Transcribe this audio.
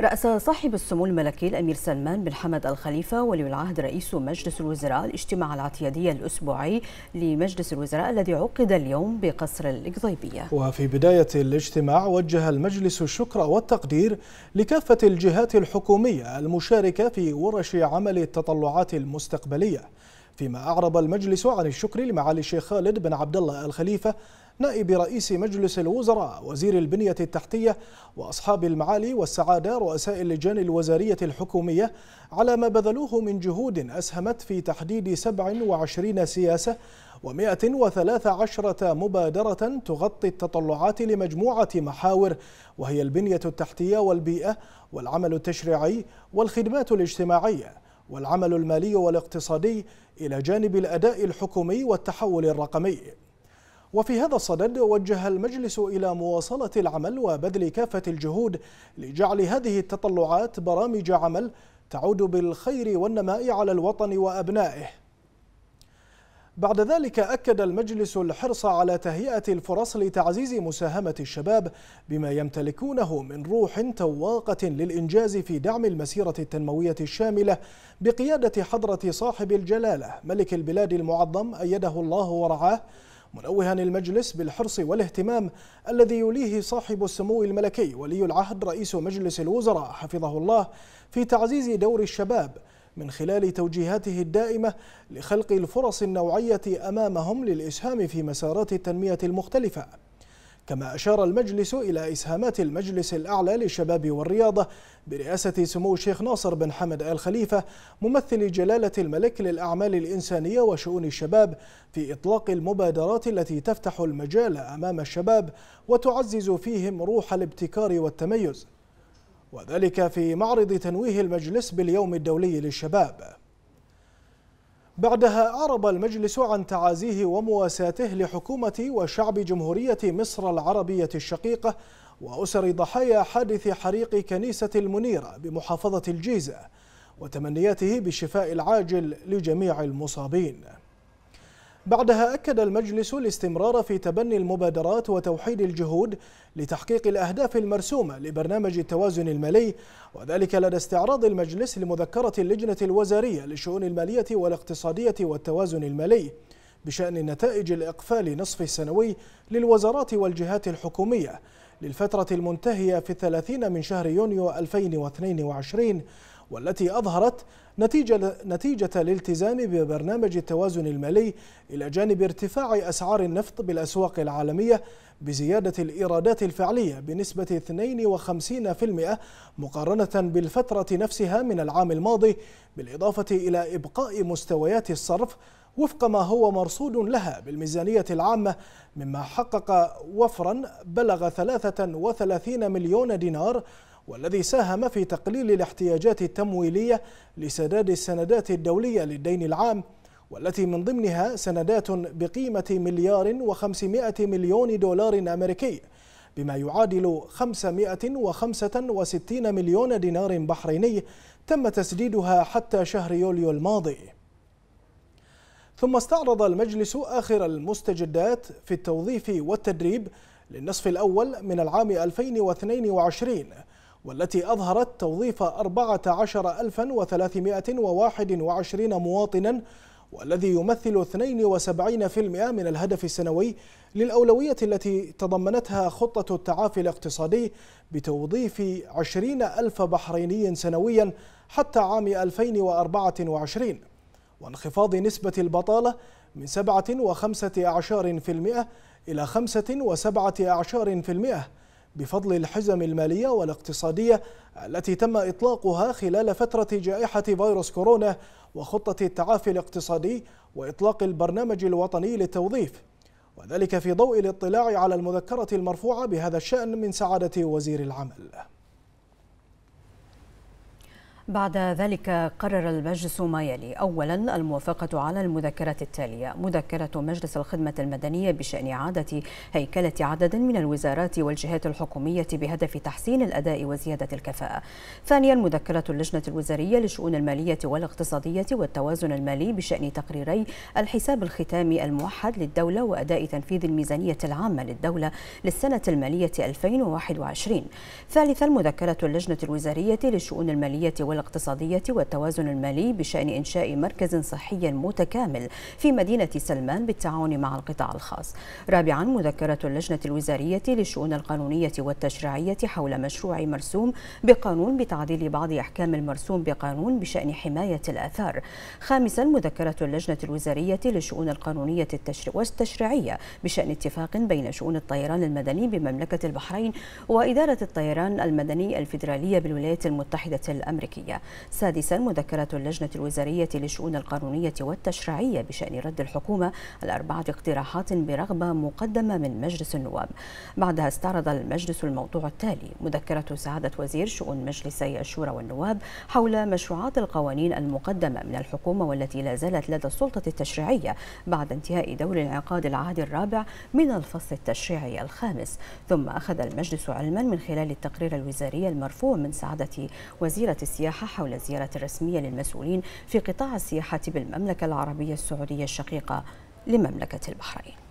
رأس صاحب السمو الملكي الأمير سلمان بن حمد الخليفة ولي العهد رئيس مجلس الوزراء الاجتماع الاعتيادي الأسبوعي لمجلس الوزراء الذي عقد اليوم بقصر القضيبية وفي بداية الاجتماع وجه المجلس الشكر والتقدير لكافة الجهات الحكومية المشاركة في ورش عمل التطلعات المستقبلية فيما أعرب المجلس عن الشكر لمعالي الشيخ خالد بن عبد الله الخليفة نائب رئيس مجلس الوزراء وزير البنية التحتية وأصحاب المعالي والسعادة رؤساء اللجان الوزارية الحكومية على ما بذلوه من جهود أسهمت في تحديد 27 سياسة و113 مبادرة تغطي التطلعات لمجموعة محاور وهي البنية التحتية والبيئة والعمل التشريعي والخدمات الاجتماعية والعمل المالي والاقتصادي إلى جانب الأداء الحكومي والتحول الرقمي وفي هذا الصدد وجه المجلس إلى مواصلة العمل وبذل كافة الجهود لجعل هذه التطلعات برامج عمل تعود بالخير والنماء على الوطن وأبنائه بعد ذلك أكد المجلس الحرص على تهيئة الفرص لتعزيز مساهمة الشباب بما يمتلكونه من روح تواقة للإنجاز في دعم المسيرة التنموية الشاملة بقيادة حضرة صاحب الجلالة ملك البلاد المعظم أيده الله ورعاه منوها المجلس بالحرص والاهتمام الذي يوليه صاحب السمو الملكي ولي العهد رئيس مجلس الوزراء حفظه الله في تعزيز دور الشباب من خلال توجيهاته الدائمة لخلق الفرص النوعية أمامهم للإسهام في مسارات التنمية المختلفة كما أشار المجلس إلى إسهامات المجلس الأعلى للشباب والرياضة برئاسة سمو الشيخ ناصر بن حمد آل خليفة ممثل جلالة الملك للأعمال الإنسانية وشؤون الشباب في إطلاق المبادرات التي تفتح المجال أمام الشباب وتعزز فيهم روح الابتكار والتميز وذلك في معرض تنويه المجلس باليوم الدولي للشباب بعدها أعرب المجلس عن تعازيه ومواساته لحكومة وشعب جمهورية مصر العربية الشقيقة وأسر ضحايا حادث حريق كنيسة المنيرة بمحافظة الجيزة وتمنياته بالشفاء العاجل لجميع المصابين بعدها أكد المجلس الاستمرار في تبني المبادرات وتوحيد الجهود لتحقيق الأهداف المرسومة لبرنامج التوازن المالي وذلك لدى استعراض المجلس لمذكرة اللجنة الوزارية للشؤون المالية والاقتصادية والتوازن المالي بشأن نتائج الإقفال نصف السنوي للوزارات والجهات الحكومية للفترة المنتهية في 30 من شهر يونيو 2022 والتي أظهرت نتيجة, نتيجة الالتزام ببرنامج التوازن المالي إلى جانب ارتفاع أسعار النفط بالأسواق العالمية بزيادة الإيرادات الفعلية بنسبة 52% مقارنة بالفترة نفسها من العام الماضي بالإضافة إلى إبقاء مستويات الصرف وفق ما هو مرصود لها بالميزانية العامة مما حقق وفرا بلغ 33 مليون دينار والذي ساهم في تقليل الاحتياجات التمويلية لسداد السندات الدولية للدين العام والتي من ضمنها سندات بقيمة مليار وخمسمائة مليون دولار أمريكي بما يعادل 565 مليون دينار بحريني تم تسديدها حتى شهر يوليو الماضي ثم استعرض المجلس آخر المستجدات في التوظيف والتدريب للنصف الأول من العام 2022 والتي أظهرت توظيف 14321 مواطنا والذي يمثل 72% من الهدف السنوي للأولوية التي تضمنتها خطة التعافي الاقتصادي بتوظيف 20 ألف بحريني سنويا حتى عام 2024 وانخفاض نسبة البطالة من 7.15% إلى 5.17% بفضل الحزم المالية والاقتصادية التي تم إطلاقها خلال فترة جائحة فيروس كورونا وخطة التعافي الاقتصادي وإطلاق البرنامج الوطني للتوظيف وذلك في ضوء الاطلاع على المذكرة المرفوعة بهذا الشأن من سعادة وزير العمل بعد ذلك قرر المجلس ما يلي أولا الموافقة على المذكرات التالية مذكرة مجلس الخدمة المدنية بشأن إعادة هيكلة عدد من الوزارات والجهات الحكومية بهدف تحسين الأداء وزيادة الكفاءة ثانيا مذكرة اللجنة الوزارية للشؤون المالية والاقتصادية والتوازن المالي بشأن تقريري الحساب الختامي الموحد للدولة وأداء تنفيذ الميزانية العامة للدولة للسنة المالية 2021 ثالثا مذكرة اللجنة الوزارية للشؤون المالية والاقتصادية الاقتصادية والتوازن المالي بشأن إنشاء مركز صحي متكامل في مدينة سلمان بالتعاون مع القطاع الخاص رابعا مذكرة اللجنة الوزارية للشؤون القانونية والتشريعية حول مشروع مرسوم بقانون بتعديل بعض أحكام المرسوم بقانون بشأن حماية الآثار خامسا مذكرة اللجنة الوزارية للشؤون القانونية والتشريعية بشأن اتفاق بين شؤون الطيران المدني بمملكة البحرين وإدارة الطيران المدني الفيدرالية بالولايات المتحدة الأمريكية الملكية سادسا مذكرة اللجنة الوزارية للشؤون القانونية والتشريعية بشأن رد الحكومة الأربعة اقتراحات برغبة مقدمة من مجلس النواب بعدها استعرض المجلس الموضوع التالي مذكرة سعادة وزير شؤون مجلسي الشورى والنواب حول مشروعات القوانين المقدمة من الحكومة والتي لا زالت لدى السلطة التشريعية بعد انتهاء دور انعقاد العهد الرابع من الفصل التشريعي الخامس ثم أخذ المجلس علما من خلال التقرير الوزاري المرفوع من سعادة وزيرة السياحة السياحة حول زيارة رسمية للمسؤولين في قطاع السياحة بالمملكة العربية السعودية الشقيقة لمملكة البحرين